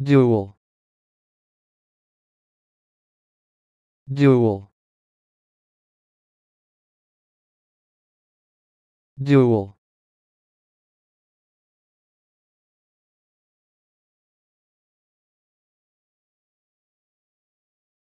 dual dual dual